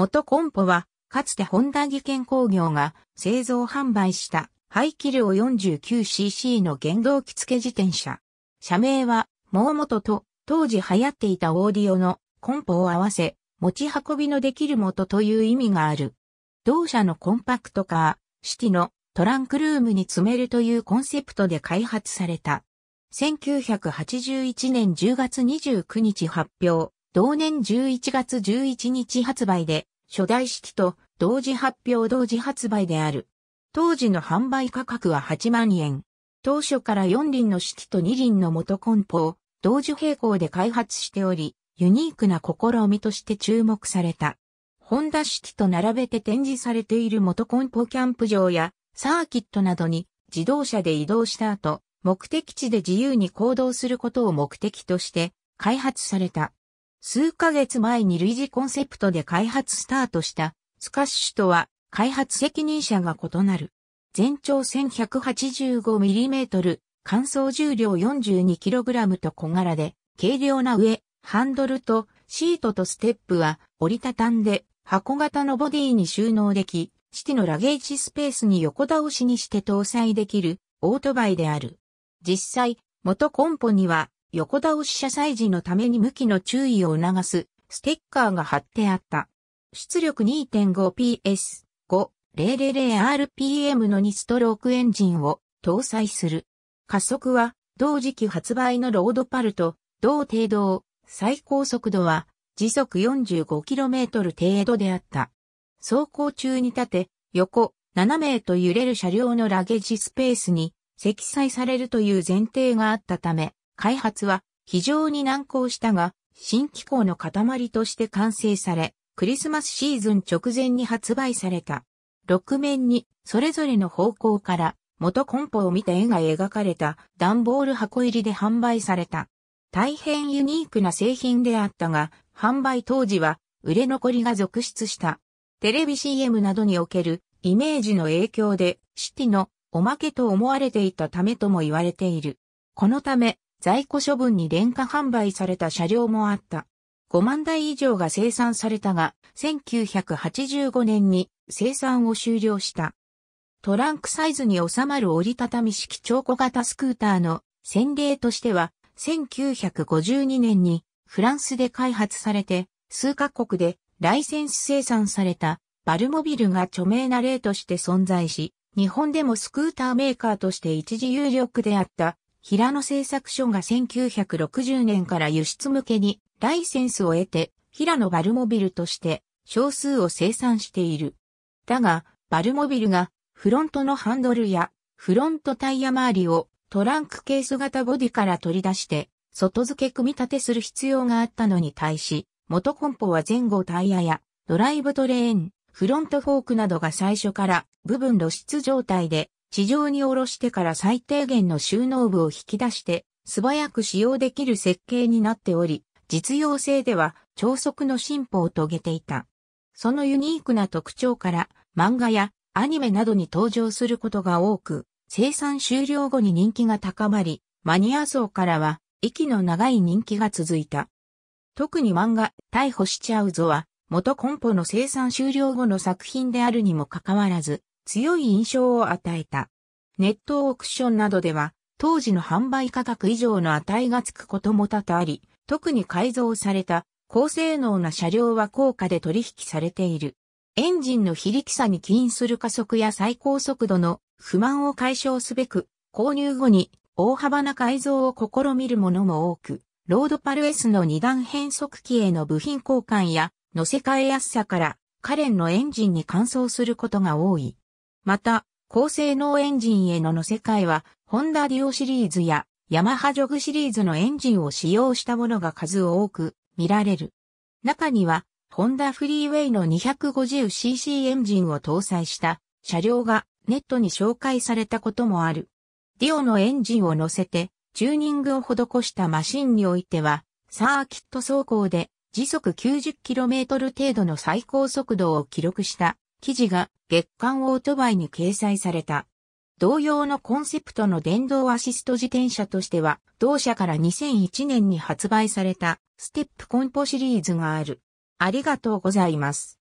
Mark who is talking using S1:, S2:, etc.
S1: 元コンポは、かつて本田技研工業が製造販売した排気量 49cc の原動機付自転車。社名は、モーモトと当時流行っていたオーディオのコンポを合わせ、持ち運びのできる元という意味がある。同社のコンパクトカー、シティのトランクルームに詰めるというコンセプトで開発された。1981年10月29日発表、同年11月11日発売で、初代式と同時発表同時発売である。当時の販売価格は8万円。当初から4輪の式と2輪の元コンポを同時並行で開発しており、ユニークな試みとして注目された。ホンダ式と並べて展示されている元コンポキャンプ場やサーキットなどに自動車で移動した後、目的地で自由に行動することを目的として開発された。数ヶ月前に類似コンセプトで開発スタートしたスカッシュとは開発責任者が異なる。全長 1185mm、乾燥重量 42kg と小柄で、軽量な上、ハンドルとシートとステップは折りたたんで箱型のボディに収納でき、シティのラゲージスペースに横倒しにして搭載できるオートバイである。実際、元コンポには横倒し車載時のために向きの注意を促すステッカーが貼ってあった。出力 2.5PS5-000RPM の2ストロークエンジンを搭載する。加速は同時期発売のロードパルと同程度を最高速度は時速 45km 程度であった。走行中に立て、横、7名と揺れる車両のラゲージスペースに積載されるという前提があったため、開発は非常に難航したが、新機構の塊として完成され、クリスマスシーズン直前に発売された。6面にそれぞれの方向から元コンポを見た絵が描かれた段ボール箱入りで販売された。大変ユニークな製品であったが、販売当時は売れ残りが続出した。テレビ CM などにおけるイメージの影響でシティのおまけと思われていたためとも言われている。このため、在庫処分に廉価販売された車両もあった。5万台以上が生産されたが、1985年に生産を終了した。トランクサイズに収まる折りたたみ式超小型スクーターの先例としては、1952年にフランスで開発されて、数カ国でライセンス生産されたバルモビルが著名な例として存在し、日本でもスクーターメーカーとして一時有力であった平野製作所が1960年から輸出向けにライセンスを得て、平野バルモビルとして少数を生産している。だが、バルモビルがフロントのハンドルやフロントタイヤ周りをトランクケース型ボディから取り出して外付け組み立てする必要があったのに対し、元コンポは前後タイヤやドライブトレーン、フロントフォークなどが最初から部分露出状態で地上に下ろしてから最低限の収納部を引き出して素早く使用できる設計になっており、実用性では超速の進歩を遂げていた。そのユニークな特徴から漫画やアニメなどに登場することが多く、生産終了後に人気が高まり、マニア層からは息の長い人気が続いた。特に漫画、逮捕しちゃうぞは、元コンポの生産終了後の作品であるにもかかわらず、強い印象を与えた。ネットオークションなどでは、当時の販売価格以上の値がつくことも多々あり、特に改造された高性能な車両は高価で取引されている。エンジンの非力さに起因する加速や最高速度の不満を解消すべく、購入後に大幅な改造を試みるものも多く、ロードパル S の二段変速機への部品交換や乗せ替えやすさから、カレンのエンジンに換装することが多い。また、高性能エンジンへの乗せ替えは、ホンダディオシリーズやヤマハジョグシリーズのエンジンを使用したものが数多く見られる。中には、ホンダフリーウェイの 250cc エンジンを搭載した車両がネットに紹介されたこともある。ディオのエンジンを乗せてチューニングを施したマシンにおいては、サーキット走行で時速 90km 程度の最高速度を記録した記事が月刊オートバイに掲載された。同様のコンセプトの電動アシスト自転車としては、同社から2001年に発売されたステップコンポシリーズがある。ありがとうございます。